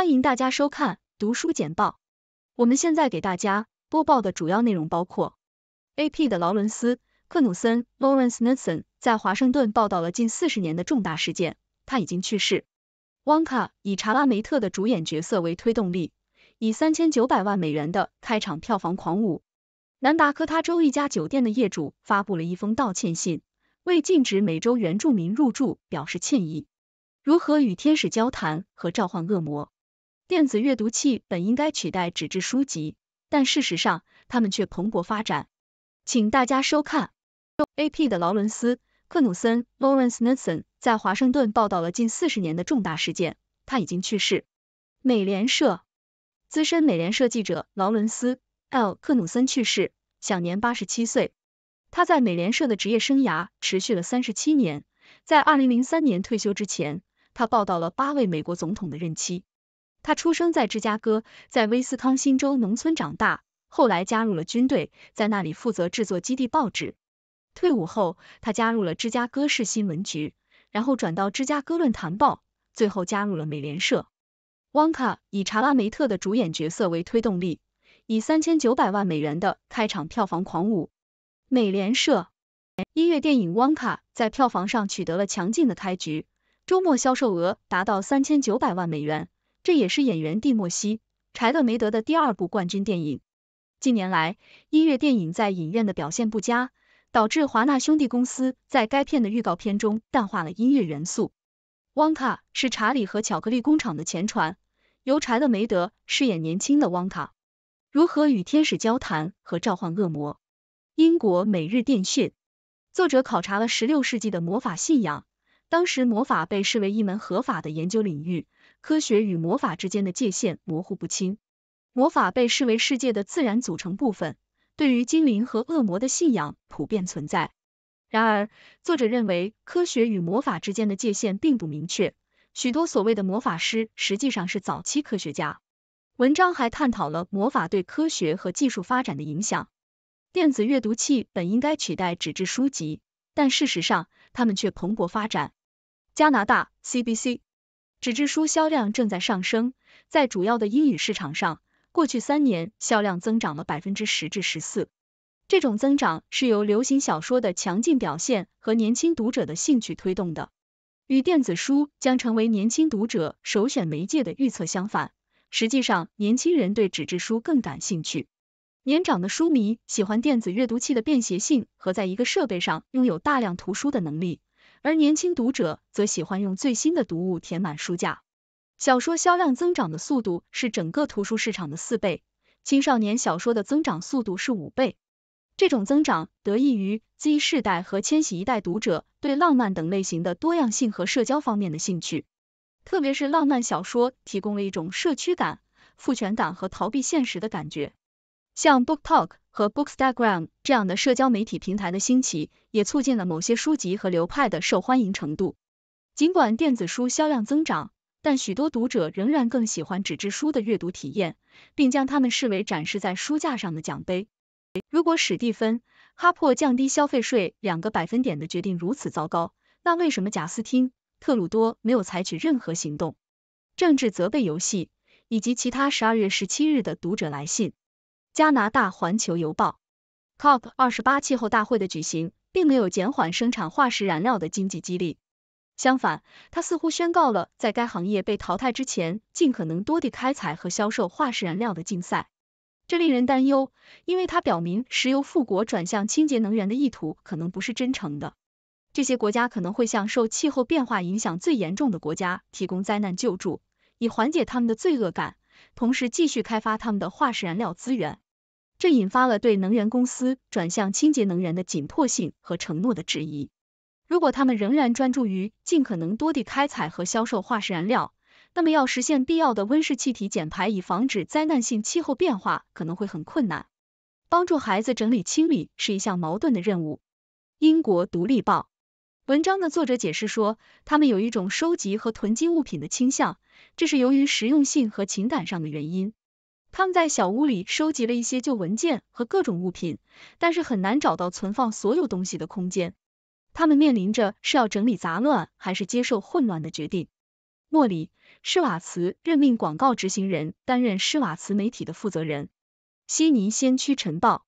欢迎大家收看读书简报。我们现在给大家播报的主要内容包括：A.P. 的劳伦斯·克努森 （Lawrence Knudson） 在华盛顿报道了近四十年的重大事件，他已经去世。《Wonka》以查拉梅特的主演角色为推动力，以三千九百万美元的开场票房狂舞。南达科他州一家酒店的业主发布了一封道歉信，为禁止美洲原住民入住表示歉意。如何与天使交谈和召唤恶魔？电子阅读器本应该取代纸质书籍，但事实上，它们却蓬勃发展。请大家收看。AP 的劳伦斯·克努森 （Lawrence Knudson） 在华盛顿报道了近四十年的重大事件，他已经去世。美联社资深美联社记者劳伦斯 ·L· 克努森去世，享年八十七岁。他在美联社的职业生涯持续了三十七年，在二零零三年退休之前，他报道了八位美国总统的任期。他出生在芝加哥，在威斯康星州农村长大，后来加入了军队，在那里负责制作基地报纸。退伍后，他加入了芝加哥市新闻局，然后转到芝加哥论坛报，最后加入了美联社。《汪卡》以查拉梅特的主演角色为推动力，以三千九百万美元的开场票房狂舞。美联社音乐电影《汪卡》在票房上取得了强劲的开局，周末销售额达到三千九百万美元。这也是演员蒂莫西·柴勒梅德的第二部冠军电影。近年来，音乐电影在影院的表现不佳，导致华纳兄弟公司在该片的预告片中淡化了音乐元素。《汪卡》是《查理和巧克力工厂》的前传，由柴勒梅德饰演年轻的汪卡，如何与天使交谈和召唤恶魔。英国《每日电讯》作者考察了16世纪的魔法信仰，当时魔法被视为一门合法的研究领域。科学与魔法之间的界限模糊不清，魔法被视为世界的自然组成部分，对于精灵和恶魔的信仰普遍存在。然而，作者认为科学与魔法之间的界限并不明确，许多所谓的魔法师实际上是早期科学家。文章还探讨了魔法对科学和技术发展的影响。电子阅读器本应该取代纸质书籍，但事实上它们却蓬勃发展。加拿大 CBC。纸质书销量正在上升，在主要的英语市场上，过去三年销量增长了百分之十至十四。这种增长是由流行小说的强劲表现和年轻读者的兴趣推动的。与电子书将成为年轻读者首选媒介的预测相反，实际上年轻人对纸质书更感兴趣。年长的书迷喜欢电子阅读器的便携性和在一个设备上拥有大量图书的能力。而年轻读者则喜欢用最新的读物填满书架。小说销量增长的速度是整个图书市场的四倍，青少年小说的增长速度是五倍。这种增长得益于 Z 世代和千禧一代读者对浪漫等类型的多样性和社交方面的兴趣，特别是浪漫小说提供了一种社区感、赋权感和逃避现实的感觉，像 BookTok。和 Bookstagram 这样的社交媒体平台的兴起，也促进了某些书籍和流派的受欢迎程度。尽管电子书销量增长，但许多读者仍然更喜欢纸质书的阅读体验，并将它们视为展示在书架上的奖杯。如果史蒂芬·哈珀降低消费税两个百分点的决定如此糟糕，那为什么贾斯汀·特鲁多没有采取任何行动？政治责备游戏以及其他十二月十七日的读者来信。加拿大环球邮报，COP 二十八气候大会的举行，并没有减缓生产化石燃料的经济激励。相反，它似乎宣告了在该行业被淘汰之前，尽可能多地开采和销售化石燃料的竞赛。这令人担忧，因为它表明石油富国转向清洁能源的意图可能不是真诚的。这些国家可能会向受气候变化影响最严重的国家提供灾难救助，以缓解他们的罪恶感。同时继续开发他们的化石燃料资源，这引发了对能源公司转向清洁能源的紧迫性和承诺的质疑。如果他们仍然专注于尽可能多地开采和销售化石燃料，那么要实现必要的温室气体减排以防止灾难性气候变化可能会很困难。帮助孩子整理清理是一项矛盾的任务。英国独立报。文章的作者解释说，他们有一种收集和囤积物品的倾向，这是由于实用性和情感上的原因。他们在小屋里收集了一些旧文件和各种物品，但是很难找到存放所有东西的空间。他们面临着是要整理杂乱还是接受混乱的决定。莫里·施瓦茨任命广告执行人担任施瓦茨媒体的负责人。悉尼先驱晨报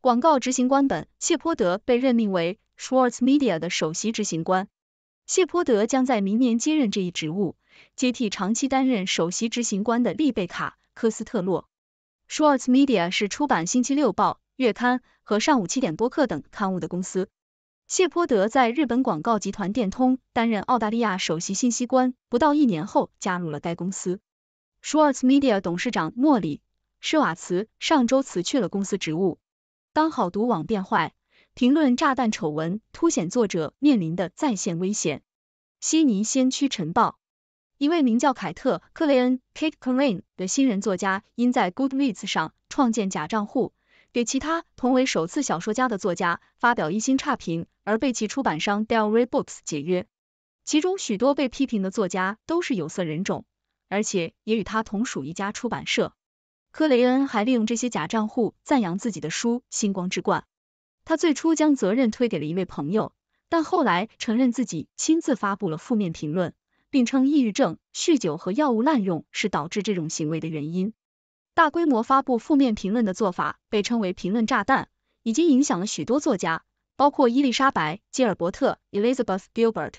广告执行官本·谢泼德被任命为。Schwartz Media 的首席执行官谢泼德将在明年接任这一职务，接替长期担任首席执行官的丽贝卡·科斯特洛。Schwartz Media 是出版《星期六报》、月刊和上午七点播客等刊物的公司。谢泼德在日本广告集团电通担任澳大利亚首席信息官不到一年后加入了该公司。Schwartz Media 董事长莫里·施瓦茨上周辞去了公司职务。当好赌网变坏。评论炸弹丑闻凸显作者面临的在线危险。悉尼先驱晨报，一位名叫凯特·克雷恩 （Kate c o r i n e 的新人作家，因在 Goodreads 上创建假账户，给其他同为首次小说家的作家发表一星差评，而被其出版商 Del Rey Books 解约。其中许多被批评的作家都是有色人种，而且也与他同属一家出版社。克雷恩还利用这些假账户赞扬自己的书《星光之冠》。他最初将责任推给了一位朋友，但后来承认自己亲自发布了负面评论，并称抑郁症、酗酒和药物滥用是导致这种行为的原因。大规模发布负面评论的做法被称为“评论炸弹”，已经影响了许多作家，包括伊丽莎白·吉尔伯特 （Elizabeth Gilbert）。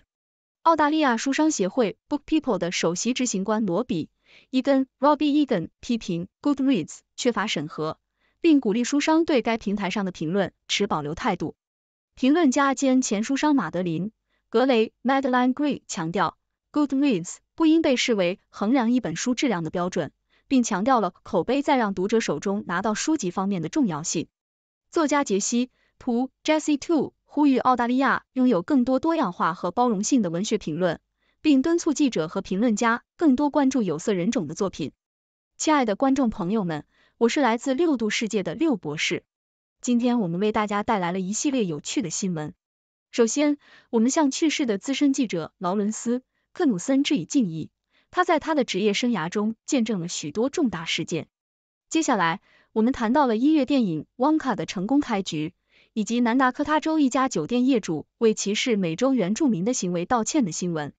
澳大利亚书商协会 （Book People） 的首席执行官罗比·伊根 （Robbie Igan） 批评 Goodreads 缺乏审核。并鼓励书商对该平台上的评论持保留态度。评论家兼前书商马德琳·格雷 （Madeline Gray） 强调，Goodreads 不应被视为衡量一本书质量的标准，并强调了口碑在让读者手中拿到书籍方面的重要性。作家杰西·图 （Jesse Two） 呼吁澳大利亚拥有更多多样化和包容性的文学评论，并敦促记者和评论家更多关注有色人种的作品。亲爱的观众朋友们，我是来自六度世界的六博士。今天我们为大家带来了一系列有趣的新闻。首先，我们向去世的资深记者劳伦斯·克努森致以敬意，他在他的职业生涯中见证了许多重大事件。接下来，我们谈到了音乐电影《旺卡》的成功开局，以及南达科他州一家酒店业主为歧视美洲原住民的行为道歉的新闻。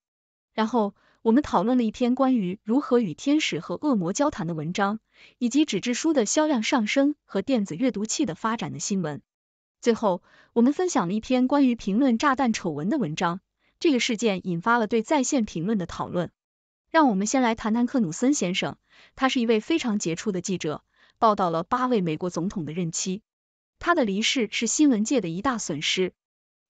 然后，我们讨论了一篇关于如何与天使和恶魔交谈的文章。以及纸质书的销量上升和电子阅读器的发展的新闻。最后，我们分享了一篇关于评论炸弹丑闻的文章，这个事件引发了对在线评论的讨论。让我们先来谈谈克努森先生，他是一位非常杰出的记者，报道了八位美国总统的任期。他的离世是新闻界的一大损失。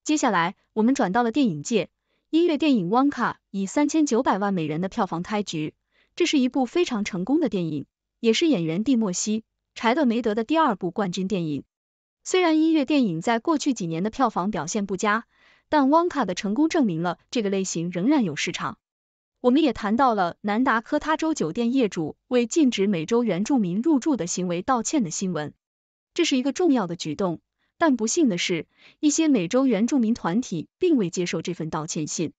接下来，我们转到了电影界，音乐电影《Wonka》以三千九百万美元的票房开局，这是一部非常成功的电影。也是演员蒂莫西·柴德梅德的第二部冠军电影。虽然音乐电影在过去几年的票房表现不佳，但《汪卡》的成功证明了这个类型仍然有市场。我们也谈到了南达科他州酒店业主为禁止美洲原住民入住的行为道歉的新闻，这是一个重要的举动。但不幸的是，一些美洲原住民团体并未接受这份道歉信。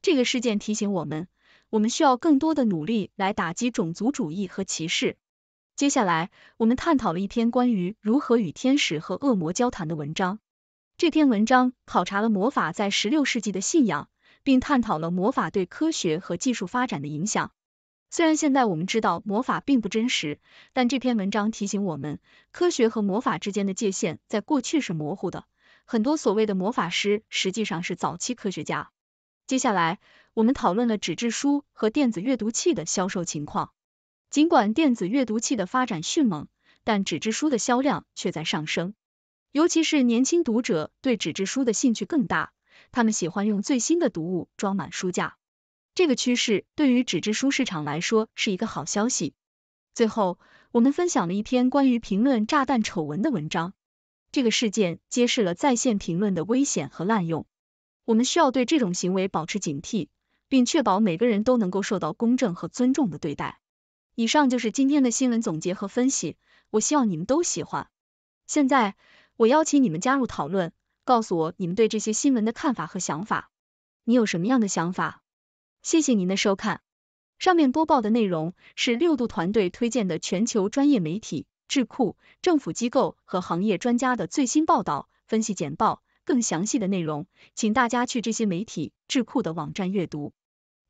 这个事件提醒我们，我们需要更多的努力来打击种族主义和歧视。接下来，我们探讨了一篇关于如何与天使和恶魔交谈的文章。这篇文章考察了魔法在十六世纪的信仰，并探讨了魔法对科学和技术发展的影响。虽然现在我们知道魔法并不真实，但这篇文章提醒我们，科学和魔法之间的界限在过去是模糊的。很多所谓的魔法师实际上是早期科学家。接下来，我们讨论了纸质书和电子阅读器的销售情况。尽管电子阅读器的发展迅猛，但纸质书的销量却在上升。尤其是年轻读者对纸质书的兴趣更大，他们喜欢用最新的读物装满书架。这个趋势对于纸质书市场来说是一个好消息。最后，我们分享了一篇关于评论炸弹丑闻的文章。这个事件揭示了在线评论的危险和滥用。我们需要对这种行为保持警惕，并确保每个人都能够受到公正和尊重的对待。以上就是今天的新闻总结和分析，我希望你们都喜欢。现在，我邀请你们加入讨论，告诉我你们对这些新闻的看法和想法。你有什么样的想法？谢谢您的收看。上面播报的内容是六度团队推荐的全球专业媒体、智库、政府机构和行业专家的最新报道、分析简报。更详细的内容，请大家去这些媒体、智库的网站阅读。